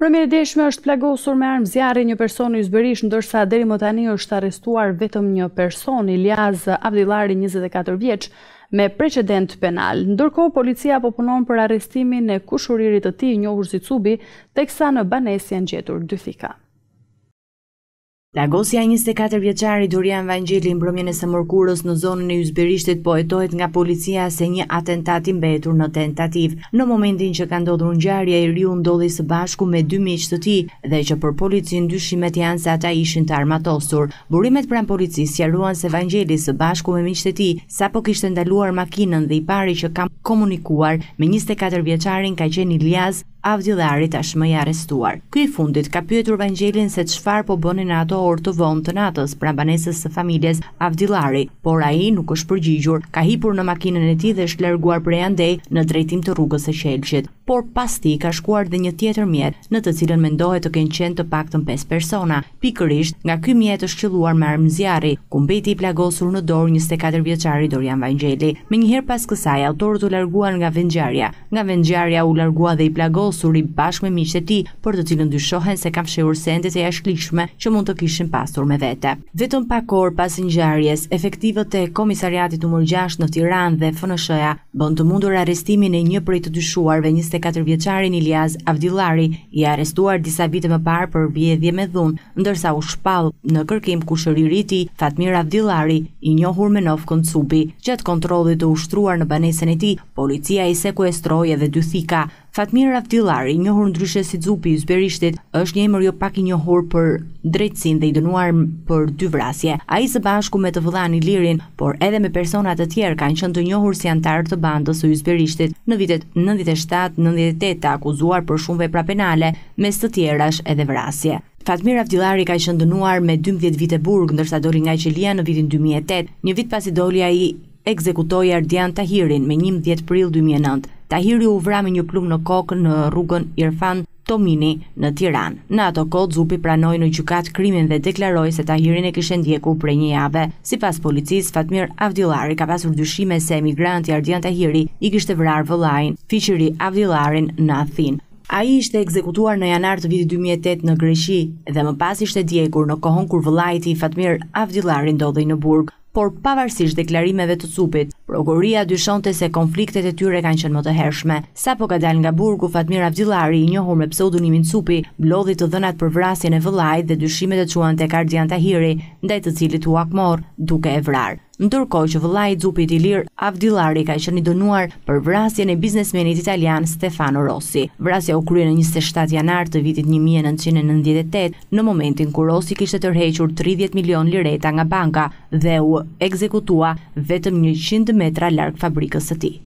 Përmjëri deshme është plagosur me armë zjarë i një personi i zbërishë, ndërsa deri më tani është arrestuar vetëm një person, Iliaz Abdilari, 24 vjeqë, me precedent penal. Ndërko, policia po punon për arrestimin e kushuririt të ti njohur zicubi, teksa në banesjen gjetur dy fika. Lagosja 24 vjeqari Durian Vangjeli në bromjene së mërkurës në zonën e jusberishtet po etohet nga policia se një atentat i mbetur në tentativ. Në momentin që ka ndodhur në njarja i riu ndodhë së bashku me dy miqë të ti dhe që për policin dyshimet janë se ata ishin të armatosur. Burimet pranë policisë jaruan se Vangjeli së bashku me miqë të ti sa po kishtë ndaluar makinën dhe i pari që kam komunikuar me 24 vjeqarin ka qeni Lias Avdilari tashmë i arrestuar. Ky i fundit ka pyetur Vangjelin se çfarë po bënin ato orë të vonë të natës pranë banesës së familjes Avdilari, por ai nuk është përgjigjur. Ka hipur në makinën e tij dhe është larguar prej andej në drejtim të rrugës së Qelçit. Por pas tij ka shkuar dhe një tjetër mjet, në të cilën mendohet të kenë qenë të paktën 5 persona. Pikërisht nga ky mjet është qelluar me armë zjarri, ku mbeti i plagosur në dorë 24 vjeçari Dorian Vangjeli. Menjëherë pas kësaj autorët u larguan nga vendngjarja. Nga vendngjarja u largua dhe i plagosur vendosurin bashkë me miqët e tij, për të cilën dyshohen se kanë fshehur sendet e jashtëligjshme që mund të kishin pasur me vete. Vetëm pak orë pas ngjarjes, efektivët e komisariatit numër 6 në Tiranë dhe FNSH-ja bën të mundur arrestimin e një prej të dyshuarve, 24 vjeçarin Iliaz Avdillari, i arrestuar disa vite më parë për vjedhje me dhunë, ndërsa u shpall në kërkim kushëri i tij Fatmir Avdillari, i njohur me Novkon Koncubi, gjatë kontrollit të ushtruar në banesën e tij, policia i sekuestroi edhe dy thika Fatmir Raftilari, njohur ndryshe si Zupi i Zberishtit, është një emër jo pak i njohur për drejtsinë dhe i dënuar për dy vrasje. Ai së bashku me të vëllain Ilirin, por edhe me persona të tjerë kanë qenë të njohur si antar të bandës së Zberishtit në vitet 97-98 të akuzuar për shumë vepra penale, mes të tjerash edhe vrasje. Fatmir Avdilari ka ishën dënuar me 12 vite burg, ndërsa doli nga qelia në vitin 2008, një vit pasi doli a i ekzekutoj Ardian Tahirin me 11 pril 2009. Tahiri u vra me një plumb në kokë në rrugën Irfan Tomini në Tiranë. Në ato kohë Zupi pranoi në gjykat krimin dhe deklaroi se Tahirin e kishte ndjekur prej një jave. Sipas policis, Fatmir Avdillari ka pasur dyshime se emigranti Ardian Tahiri i kishte vrarë vëllain Fiqiri Avdillarin në Athinë. A i ishte ekzekutuar në janar të vitit 2008 në Greqi dhe më pas ishte djekur në kohon kur vëlajti Fatmir Avdilari ndodhej në Burg. Por pavarësisht deklarimeve të Zupit, Prokuroria dyshonte se konfliktet e tyre kanë qenë më të hershme. Sapo ka dal nga burgu Fatmir Avdillari i njohur me pseudonimin Cupi, blodhi të dhënat për vrasjen e vëllait dhe dyshimet e çuan te Kardian Tahiri, ndaj të cilit u akmor duke e vrarë. Ndërkohë që vëllai i zupit i lir Avdillari ka qenë i dënuar për vrasjen e biznesmenit italian Stefano Rossi. Vrasja u krye në 27 janar të vitit 1998, në momentin kur Rossi kishte tërhequr 30 milion lireta nga banka dhe u ekzekutua vetëm 100 metra larg fabrikës së tij